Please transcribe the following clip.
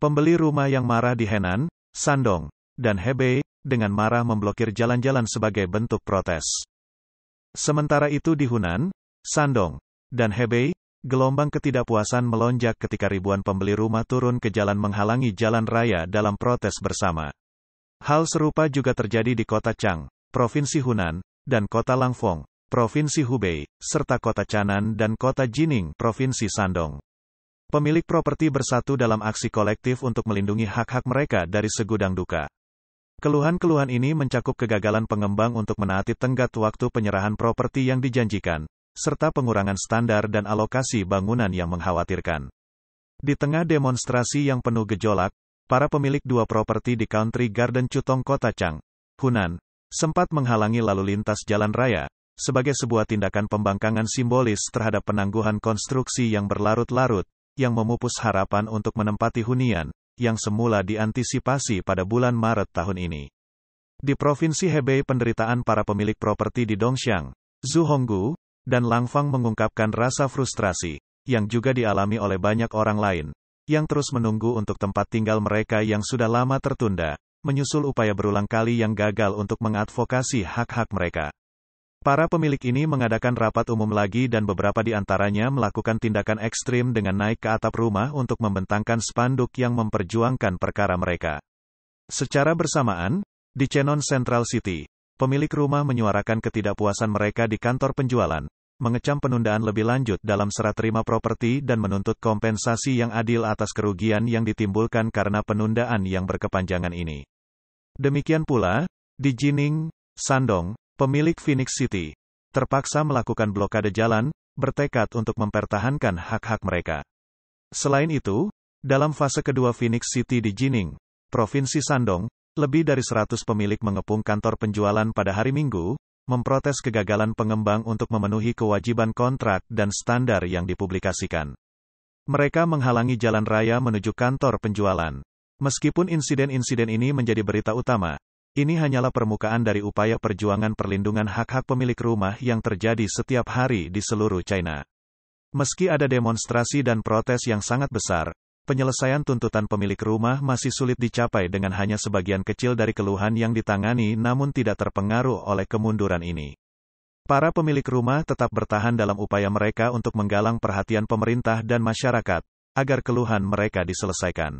Pembeli rumah yang marah di Henan, Sandong, dan Hebei, dengan marah memblokir jalan-jalan sebagai bentuk protes. Sementara itu di Hunan, Sandong, dan Hebei, gelombang ketidakpuasan melonjak ketika ribuan pembeli rumah turun ke jalan menghalangi jalan raya dalam protes bersama. Hal serupa juga terjadi di kota Chang, Provinsi Hunan, dan kota Langfong, Provinsi Hubei, serta kota Canan dan kota Jining, Provinsi Sandong. Pemilik properti bersatu dalam aksi kolektif untuk melindungi hak-hak mereka dari segudang duka. Keluhan-keluhan ini mencakup kegagalan pengembang untuk menaati tenggat waktu penyerahan properti yang dijanjikan, serta pengurangan standar dan alokasi bangunan yang mengkhawatirkan. Di tengah demonstrasi yang penuh gejolak, para pemilik dua properti di Country Garden Cutong Kota Chang, Hunan, sempat menghalangi lalu lintas jalan raya, sebagai sebuah tindakan pembangkangan simbolis terhadap penangguhan konstruksi yang berlarut-larut, yang memupus harapan untuk menempati hunian, yang semula diantisipasi pada bulan Maret tahun ini. Di Provinsi Hebei penderitaan para pemilik properti di Dongxiang, Zuhonggu, dan Langfang mengungkapkan rasa frustrasi, yang juga dialami oleh banyak orang lain, yang terus menunggu untuk tempat tinggal mereka yang sudah lama tertunda, menyusul upaya berulang kali yang gagal untuk mengadvokasi hak-hak mereka. Para pemilik ini mengadakan rapat umum lagi dan beberapa di antaranya melakukan tindakan ekstrim dengan naik ke atap rumah untuk membentangkan spanduk yang memperjuangkan perkara mereka. Secara bersamaan, di Chenon Central City, pemilik rumah menyuarakan ketidakpuasan mereka di kantor penjualan, mengecam penundaan lebih lanjut dalam serah terima properti dan menuntut kompensasi yang adil atas kerugian yang ditimbulkan karena penundaan yang berkepanjangan ini. Demikian pula, di Jining, Sandong, pemilik Phoenix City, terpaksa melakukan blokade jalan, bertekad untuk mempertahankan hak-hak mereka. Selain itu, dalam fase kedua Phoenix City di Jining, Provinsi Sandong, lebih dari 100 pemilik mengepung kantor penjualan pada hari Minggu, memprotes kegagalan pengembang untuk memenuhi kewajiban kontrak dan standar yang dipublikasikan. Mereka menghalangi jalan raya menuju kantor penjualan. Meskipun insiden-insiden ini menjadi berita utama, ini hanyalah permukaan dari upaya perjuangan perlindungan hak-hak pemilik rumah yang terjadi setiap hari di seluruh China. Meski ada demonstrasi dan protes yang sangat besar, penyelesaian tuntutan pemilik rumah masih sulit dicapai dengan hanya sebagian kecil dari keluhan yang ditangani namun tidak terpengaruh oleh kemunduran ini. Para pemilik rumah tetap bertahan dalam upaya mereka untuk menggalang perhatian pemerintah dan masyarakat, agar keluhan mereka diselesaikan.